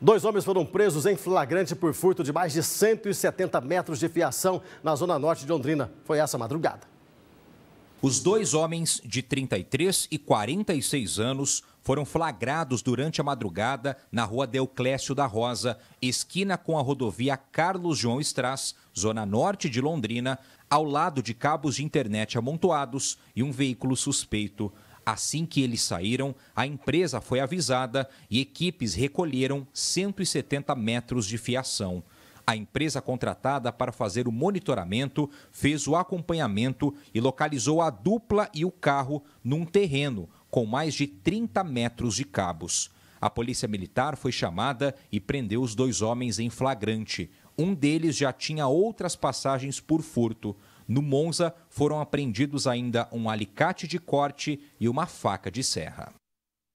Dois homens foram presos em flagrante por furto de mais de 170 metros de fiação na zona norte de Londrina. Foi essa madrugada. Os dois homens de 33 e 46 anos foram flagrados durante a madrugada na rua Deoclésio da Rosa, esquina com a rodovia Carlos João Strass, zona norte de Londrina, ao lado de cabos de internet amontoados e um veículo suspeito. Assim que eles saíram, a empresa foi avisada e equipes recolheram 170 metros de fiação. A empresa contratada para fazer o monitoramento fez o acompanhamento e localizou a dupla e o carro num terreno com mais de 30 metros de cabos. A polícia militar foi chamada e prendeu os dois homens em flagrante. Um deles já tinha outras passagens por furto. No Monza, foram apreendidos ainda um alicate de corte e uma faca de serra.